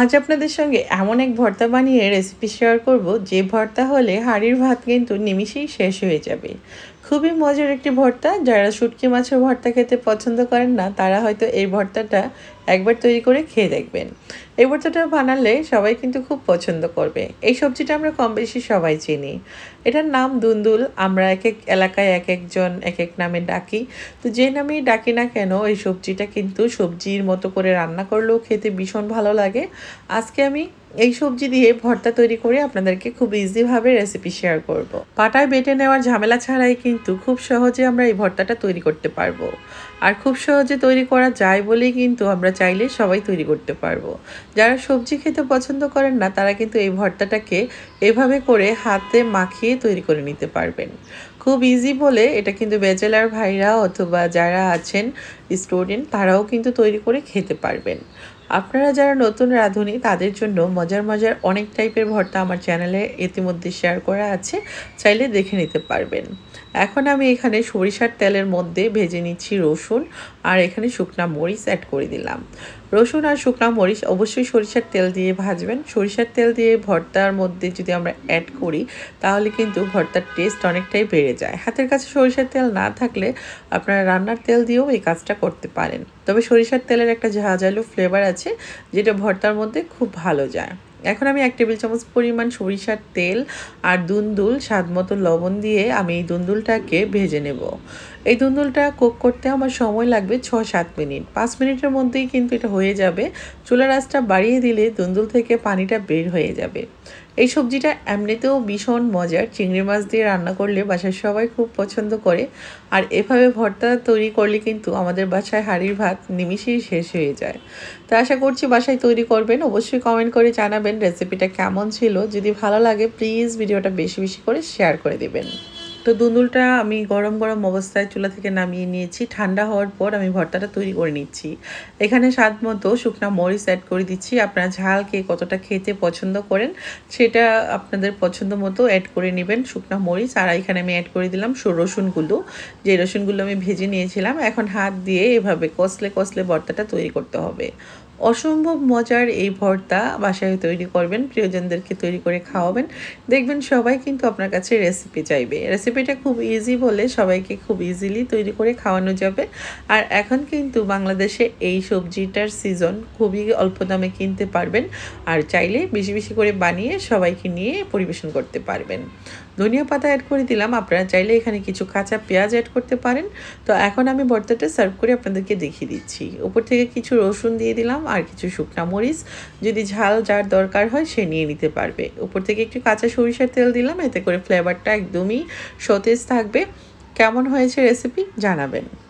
আজ আপনাদের সঙ্গে এমন এক ভর্তা বানিয়ে রেসিপি শেয়ার করব যে ভর্তা হলে হাঁড়ির ভাত কিন্তু নিমিষেই শেষ হয়ে যাবে খুবই মজার একটি ভর্তা যারা শুটকি মাছের ভর্তা খেতে পছন্দ করেন না তারা হয়তো এই ভর্তাটা একবার তৈরি করে খেয়ে দেখবেন এই ভর্তাটা বানালে সবাই কিন্তু খুব পছন্দ করবে এই সবজিটা আমরা কম বেশি সবাই চিনি এটার নাম দুন্দুল আমরা এক এক এলাকায় এক একজন এক এক নামে ডাকি তো যে নামেই ডাকি না কেন এই সবজিটা কিন্তু সবজির মতো করে রান্না করলেও খেতে ভীষণ ভালো লাগে আজকে আমি এই সবজি দিয়ে ভর্তা তৈরি করে আপনাদেরকে খুব ইজিভাবে রেসিপি শেয়ার করব। পাটায় বেটে নেওয়ার ঝামেলা ছাড়াই কিন্তু খুব সহজে আমরা এই ভর্তাটা তৈরি করতে পারবো আর খুব সহজে তৈরি করা যায় বলেই কিন্তু আমরা চাইলে সবাই তৈরি করতে পারবো যারা সবজি খেতে পছন্দ করেন না তারা কিন্তু এই ভর্তাটাকে এভাবে করে হাতে মাখিয়ে তৈরি করে নিতে পারবেন খুব ইজি বলে এটা কিন্তু ব্যাচেলার ভাইরা অথবা যারা আছেন স্টুডেন্ট তারাও কিন্তু তৈরি করে খেতে পারবেন আপনারা যারা নতুন রাঁধুনি তাদের জন্য মজার মজার অনেক টাইপের ভর্তা আমার চ্যানেলে ইতিমধ্যে শেয়ার করা আছে চাইলে দেখে নিতে পারবেন এখন আমি এখানে সরিষার তেলের মধ্যে ভেজে নিচ্ছি রসুন আর এখানে শুকনা মরিচ অ্যাড করে দিলাম রসুন আর শুকনা মরিচ অবশ্যই সরিষার তেল দিয়ে ভাজবেন সরিষার তেল দিয়ে ভর্তার মধ্যে যদি আমরা অ্যাড করি তাহলে কিন্তু ভর্তার টেস্ট অনেকটাই বেড়ে যায় হাতের কাছে সরিষার তেল না থাকলে আপনারা রান্নার তেল দিয়েও এই কাজটা করতে পারেন তবে সরিষার তেলের একটা ঝাঁঝালো ফ্লেভার আছে যেটা ভর্তার মধ্যে খুব ভালো যায় এখন আমি এক টেবিল চামচ পরিমাণ সরিষার তেল আর দুন্দুল স্বাদ মতো লবণ দিয়ে আমি এই দুন্দুলটাকে ভেজে নেব এই ধুন্দুলটা কুক করতে আমার সময় লাগবে ছ সাত মিনিট পাঁচ মিনিটের মধ্যেই কিন্তু এটা হয়ে যাবে চুলা রাসটা বাড়িয়ে দিলে ধুন্দুল থেকে পানিটা বের হয়ে যাবে এই সবজিটা এমনিতেও ভীষণ মজার চিংড়ি মাছ দিয়ে রান্না করলে বাসার সবাই খুব পছন্দ করে আর এভাবে ভর্তা তৈরি করলে কিন্তু আমাদের বাসায় হাড়ির ভাত নিমিশেই শেষ হয়ে যায় তো আশা করছি বাসায় তৈরি করবেন অবশ্যই কমেন্ট করে জানাবেন রেসিপিটা কেমন ছিল যদি ভালো লাগে প্লিজ ভিডিওটা বেশি বেশি করে শেয়ার করে দেবেন তো দুধুলটা আমি গরম গরম অবস্থায় চুলা থেকে নামিয়ে নিয়েছি ঠান্ডা হওয়ার পর আমি ভর্তাটা তৈরি করে নিচ্ছি এখানে স্বাদ মতো শুকনা মরিচ অ্যাড করে দিচ্ছি আপনারা ঝাল খেয়ে কতটা খেতে পছন্দ করেন সেটা আপনাদের পছন্দ মতো অ্যাড করে নেবেন শুকনা মরিচ আর এখানে আমি অ্যাড করে দিলাম রসুনগুলো যে রসুনগুলো আমি ভেজে নিয়েছিলাম এখন হাত দিয়ে এভাবে কষলে কষলে ভর্তাটা তৈরি করতে হবে অসম্ভব মজার এই ভর্তা বাসায় তৈরি করবেন প্রিয়জনদেরকে তৈরি করে খাওয়াবেন দেখবেন সবাই কিন্তু আপনার কাছে রেসিপি চাইবে রেসিপিটা খুব ইজি বলে সবাইকে খুব ইজিলি তৈরি করে খাওয়ানো যাবে আর এখন কিন্তু বাংলাদেশে এই সবজিটার সিজন খুবই অল্প দামে কিনতে পারবেন আর চাইলে বেশি বেশি করে বানিয়ে সবাইকে নিয়ে পরিবেশন করতে পারবেন ধনিয়া পাতা অ্যাড করে দিলাম আপনারা চাইলে এখানে কিছু কাঁচা পেঁয়াজ অ্যাড করতে পারেন তো এখন আমি ভর্তাটা সার্ভ করে আপনাদেরকে দেখিয়ে দিচ্ছি উপর থেকে কিছু রসুন দিয়ে দিলাম আর কিছু শুকনা মরিচ যদি ঝাল যার দরকার হয় সে নিয়ে নিতে পারবে উপর থেকে একটু কাঁচা সরিষার তেল দিলাম এতে করে ফ্লেভারটা একদমই সতেজ থাকবে কেমন হয়েছে রেসিপি জানাবেন